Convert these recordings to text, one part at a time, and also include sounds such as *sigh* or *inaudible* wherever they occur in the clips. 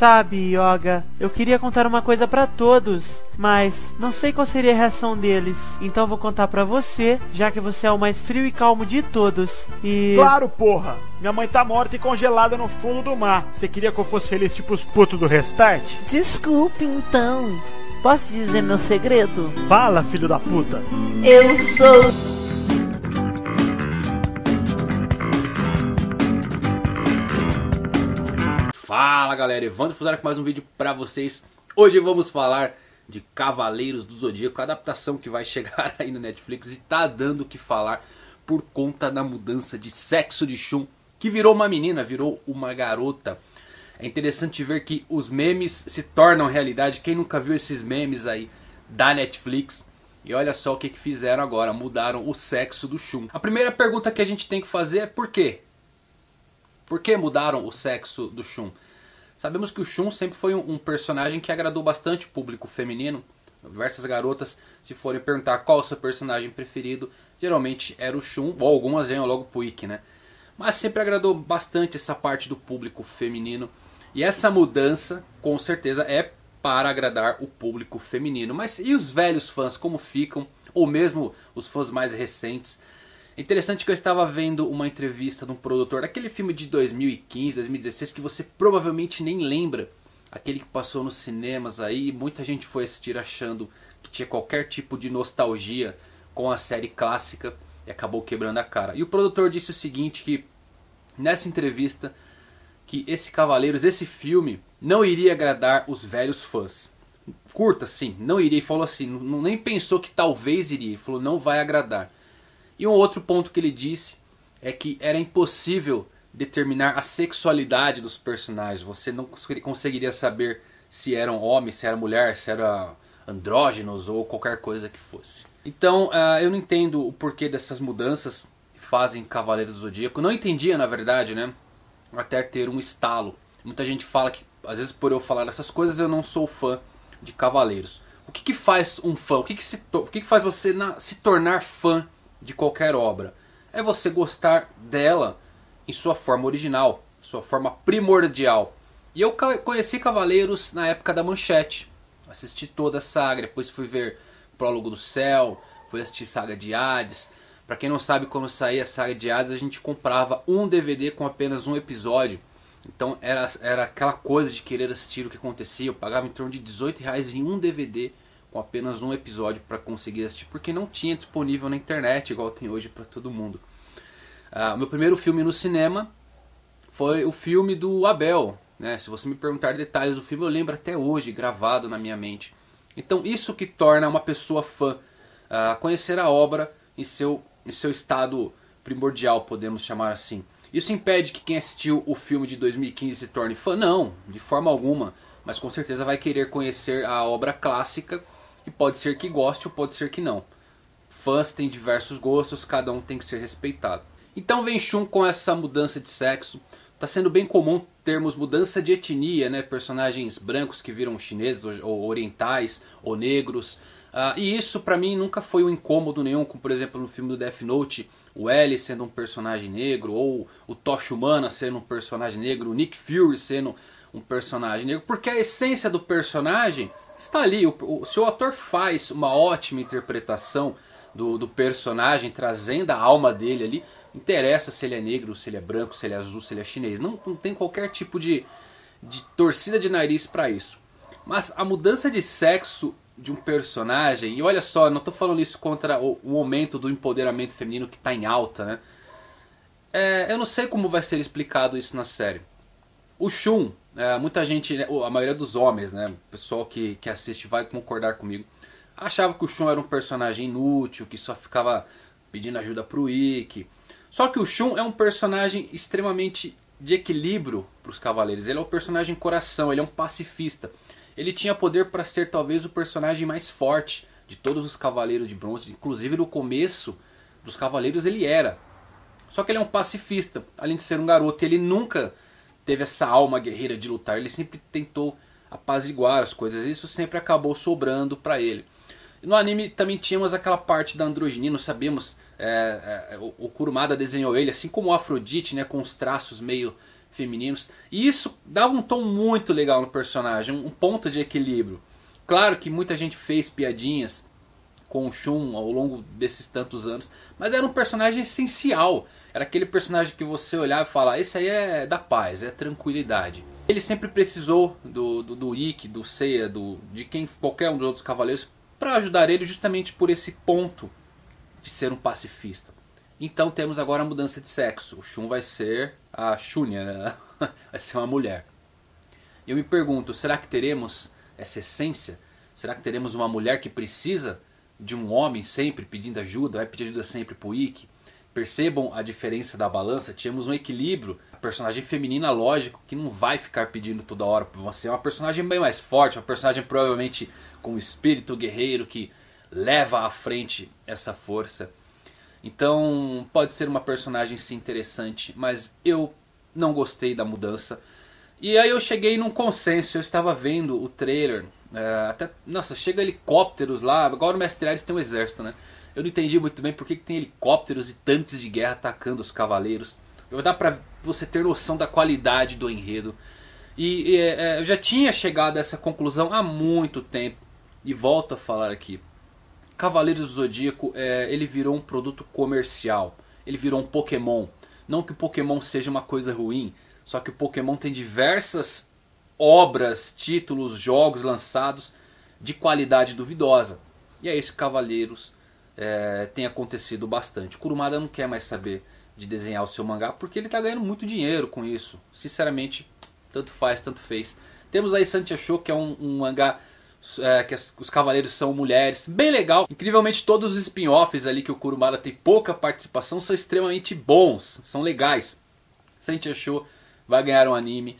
Sabe, Yoga, eu queria contar uma coisa para todos, mas não sei qual seria a reação deles. Então vou contar para você, já que você é o mais frio e calmo de todos. E Claro, porra. Minha mãe tá morta e congelada no fundo do mar. Você queria que eu fosse feliz tipo os putos do restart? Desculpe então. Posso dizer meu segredo? Fala, filho da puta. Eu sou Fala galera, Evandro Fuzara com mais um vídeo para vocês. Hoje vamos falar de Cavaleiros do Zodíaco, a adaptação que vai *laughs* chegar aí no Netflix e tá dando o que falar por conta da mudança de sexo de Shun, que virou uma menina, virou uma garota. É interessante ver que os memes se tornam realidade. Quem nunca viu esses memes aí da Netflix? E olha só o que, que fizeram agora, mudaram o sexo do Shun. A primeira pergunta que a gente tem que fazer é por quê? Por que mudaram o sexo do Shun? Sabemos que o Shun sempre foi um, personagem que agradou bastante o público feminino. Diversas garotas, se forem perguntar qual é o seu personagem preferido, geralmente era o Shun, ou algumas venham logo pro Ikki, né? Mas sempre agradou bastante essa parte do público feminino. E essa mudança, com certeza, é para agradar o público feminino. Mas e os velhos fãs, como ficam? Ou mesmo os fãs mais recentes? Interessante que eu estava vendo uma entrevista de um produtor daquele filme de 2015, 2016 que você provavelmente nem lembra. Aquele que passou nos cinemas aí, muita gente foi assistir achando que tinha qualquer tipo de nostalgia com a série clássica e acabou quebrando a cara. E o produtor disse o seguinte que nessa entrevista que esse Cavaleiros, esse filme não iria agradar os velhos fãs. Curta sim, não iria, e falou assim, não, nem pensou que talvez iria, ele falou não vai agradar. E um outro ponto que ele disse é que era impossível determinar a sexualidade dos personagens. Você não conseguiria saber se eram homens, se era mulher, se era andrógenos ou qualquer coisa que fosse. Então uh, eu não entendo o porquê dessas mudanças que fazem Cavaleiro do Zodíaco. Não entendia na verdade, né? Até ter um estalo. Muita gente fala que, às vezes por eu falar essas coisas, eu não sou fã de Cavaleiros. O que, que faz um fã? O que, que, se o que, que faz você se tornar fã de qualquer obra. É você gostar dela em sua forma original, sua forma primordial. E eu conheci Cavaleiros na época da Manchete. Assisti toda a saga, depois fui ver Prólogo do Céu, fui assistir Saga de Hades. Para quem não sabe, quando saía a Saga de Hades, a gente comprava um DVD com apenas um episódio. Então era, era aquela coisa de querer assistir o que acontecia. Eu pagava em torno de 18 reais em um DVD com apenas um episódio para conseguir assistir, porque não tinha disponível na internet, igual tem hoje para todo mundo. Ah, meu primeiro filme no cinema foi o filme do Abel. Né? Se você me perguntar detalhes do filme, eu lembro até hoje, gravado na minha mente. Então, isso que torna uma pessoa fã, ah, conhecer a obra em seu, em seu estado primordial, podemos chamar assim. Isso impede que quem assistiu o filme de 2015 se torne fã? Não, de forma alguma. Mas com certeza vai querer conhecer a obra clássica e pode ser que goste ou pode ser que não. Fãs têm diversos gostos, cada um tem que ser respeitado. Então vem Shun com essa mudança de sexo. Tá sendo bem comum termos mudança de etnia, né? Personagens brancos que viram chineses ou orientais ou negros. Uh, e isso para mim nunca foi um incômodo nenhum, como por exemplo no filme do Death Note, o L sendo um personagem negro, ou o Tosh Humana sendo um personagem negro, o Nick Fury sendo um personagem negro, porque a essência do personagem está ali. O, o, se o ator faz uma ótima interpretação do, do personagem, trazendo a alma dele ali, interessa se ele é negro, se ele é branco, se ele é azul, se ele é chinês. Não, não tem qualquer tipo de, de torcida de nariz para isso. Mas a mudança de sexo de um personagem, e olha só, não estou falando isso contra o, o momento do empoderamento feminino que está em alta, né? É, eu não sei como vai ser explicado isso na série. O Shun, é, muita gente, né, a maioria dos homens, né, o pessoal que, que assiste vai concordar comigo, achava que o Shun era um personagem inútil, que só ficava pedindo ajuda pro Ikki. Só que o Shun é um personagem extremamente de equilíbrio para os cavaleiros. Ele é um personagem coração, ele é um pacifista. Ele tinha poder para ser talvez o personagem mais forte de todos os cavaleiros de bronze, inclusive no começo dos cavaleiros ele era. Só que ele é um pacifista, além de ser um garoto, ele nunca teve essa alma guerreira de lutar, ele sempre tentou apaziguar as coisas, isso sempre acabou sobrando para ele. No anime também tínhamos aquela parte da androginia, não sabemos, é, é, o, o Kurumada desenhou ele, assim como o Afrodite, né, com os traços meio femininos. E isso dava um tom muito legal no personagem, um ponto de equilíbrio. Claro que muita gente fez piadinhas com o Shun ao longo desses tantos anos. Mas era um personagem essencial. Era aquele personagem que você olhava e falava, esse aí é da paz, é tranquilidade. Ele sempre precisou do, do, do Ikki, do Seiya, do, de quem qualquer um dos outros cavaleiros para ajudar ele justamente por esse ponto de ser um pacifista. Então temos agora a mudança de sexo. O Shun vai ser a Shunya, né? *laughs* vai ser uma mulher. Eu me pergunto, será que teremos essa essência? Será que teremos uma mulher que precisa de um homem sempre pedindo ajuda, vai pedir ajuda sempre pro Ikki. Percebam a diferença da balança, tínhamos um equilíbrio. A personagem feminina, lógico, que não vai ficar pedindo toda hora pra você. É uma personagem bem mais forte, uma personagem provavelmente com um espírito guerreiro que leva à frente essa força. Então pode ser uma personagem sim interessante, mas eu não gostei da mudança. E aí eu cheguei num consenso, eu estava vendo o trailer, é, até, nossa, chega helicópteros lá, agora o Mestre Ares tem um exército, né? Eu não entendi muito bem por que tem helicópteros e tanques de guerra atacando os cavaleiros. dá pra você ter noção da qualidade do enredo. E, e é, é, eu já tinha chegado a essa conclusão há muito tempo. E volto a falar aqui. Cavaleiros do Zodíaco, é, ele virou um produto comercial. Ele virou um Pokémon. Não que o Pokémon seja uma coisa ruim, só que o Pokémon tem diversas obras, títulos, jogos lançados de qualidade duvidosa. E é isso que Cavaleiros é, tem acontecido bastante. Kurumada não quer mais saber de desenhar o seu mangá porque ele está ganhando muito dinheiro com isso. Sinceramente, tanto faz, tanto fez. Temos aí Santia Show, que é um, um mangá é, que as, os cavaleiros são mulheres, bem legal. Incrivelmente todos os spin-offs ali que o Kurumada tem pouca participação são extremamente bons, são legais. Santia Show vai ganhar um anime.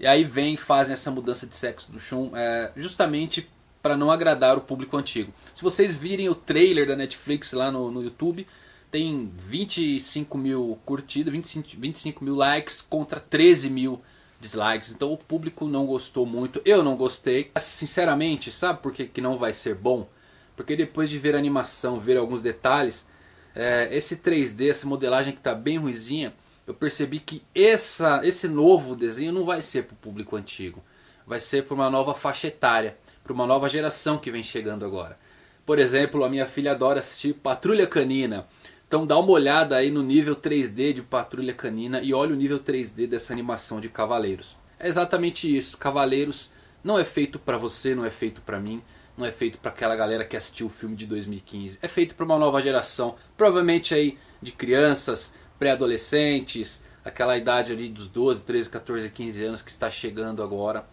E aí vem fazem essa mudança de sexo do Shun, é, justamente para não agradar o público antigo. Se vocês virem o trailer da Netflix lá no, no YouTube, tem 25 mil curtidas, 25, 25 mil likes contra 13 mil dislikes. Então o público não gostou muito, eu não gostei. Sinceramente, sabe por que, que não vai ser bom? Porque depois de ver a animação, ver alguns detalhes, é, esse 3D, essa modelagem que está bem ruizinha eu percebi que essa, esse novo desenho não vai ser para o público antigo, vai ser para uma nova faixa etária, para uma nova geração que vem chegando agora. Por exemplo, a minha filha adora assistir Patrulha Canina, então dá uma olhada aí no nível 3D de Patrulha Canina e olha o nível 3D dessa animação de Cavaleiros. É exatamente isso, Cavaleiros não é feito para você, não é feito para mim, não é feito para aquela galera que assistiu o filme de 2015. É feito para uma nova geração, provavelmente aí de crianças, pré-adolescentes, aquela idade ali dos 12, 13, 14, 15 anos que está chegando agora.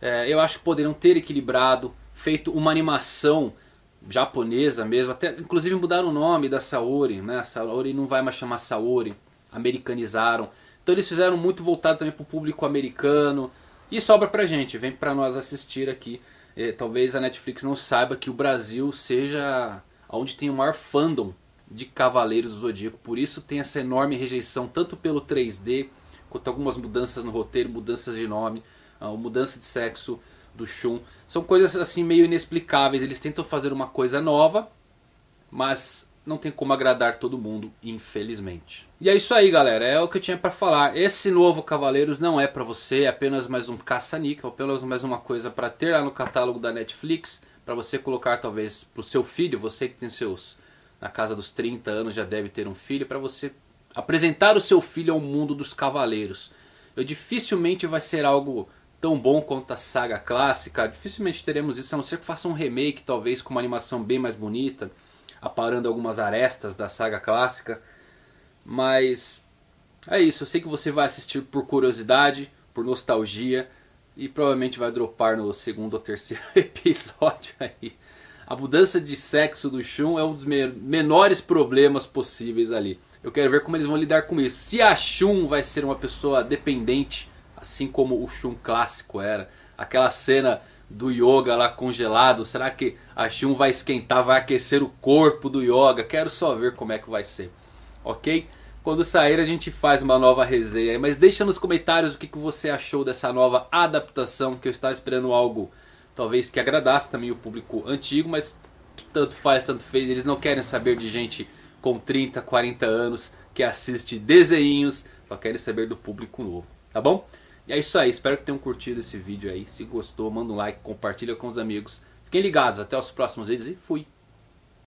É, eu acho que poderiam ter equilibrado, feito uma animação japonesa mesmo, até inclusive mudaram o nome da Saori, né? A Saori não vai mais chamar Saori, americanizaram. Então eles fizeram muito voltado também para o público americano. E sobra pra gente, vem para nós assistir aqui. É, talvez a Netflix não saiba que o Brasil seja onde tem o maior fandom de Cavaleiros do Zodíaco. Por isso tem essa enorme rejeição, tanto pelo 3D, quanto algumas mudanças no roteiro, mudanças de nome, ah, mudança de sexo do Shun. São coisas assim meio inexplicáveis. Eles tentam fazer uma coisa nova, mas não tem como agradar todo mundo, infelizmente. E é isso aí, galera. É o que eu tinha para falar. Esse novo Cavaleiros não é para você, é apenas mais um caça-níquel, apenas mais uma coisa para ter lá no catálogo da Netflix, para você colocar talvez pro seu filho, você que tem seus na casa dos 30 anos já deve ter um filho, para você apresentar o seu filho ao mundo dos cavaleiros. Eu dificilmente vai ser algo tão bom quanto a saga clássica, dificilmente teremos isso, a não ser que faça um remake, talvez com uma animação bem mais bonita, aparando algumas arestas da saga clássica. Mas é isso, eu sei que você vai assistir por curiosidade, por nostalgia e provavelmente vai dropar no segundo ou terceiro *laughs* episódio aí. A mudança de sexo do Shun é um dos me menores problemas possíveis ali. Eu quero ver como eles vão lidar com isso. Se a Shun vai ser uma pessoa dependente, assim como o Shun clássico era. Aquela cena do yoga lá congelado, será que a Shun vai esquentar, vai aquecer o corpo do yoga? Quero só ver como é que vai ser, ok? Quando sair a gente faz uma nova resenha, mas deixa nos comentários o que, que você achou dessa nova adaptação, que eu estava esperando algo talvez que agradasse também o público antigo, mas tanto faz, tanto fez, eles não querem saber de gente com 30, 40 anos que assiste desenhos, só querem saber do público novo, tá bom? E é isso aí, espero que tenham curtido esse vídeo aí, se gostou manda um like, compartilha com os amigos, fiquem ligados, até os próximos vídeos e fui!